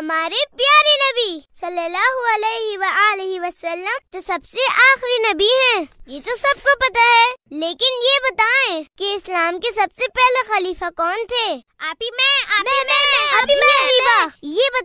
हमारे प्यारे नबी सल्लल्लाहु अलैहि अलैहि वसल्लम तो सबसे आखिरी नबी हैं ये तो सबको पता है लेकिन ये बताएं कि इस्लाम के सबसे पहले खलीफा कौन थे आप ही मैं आप ही मैं, मैं,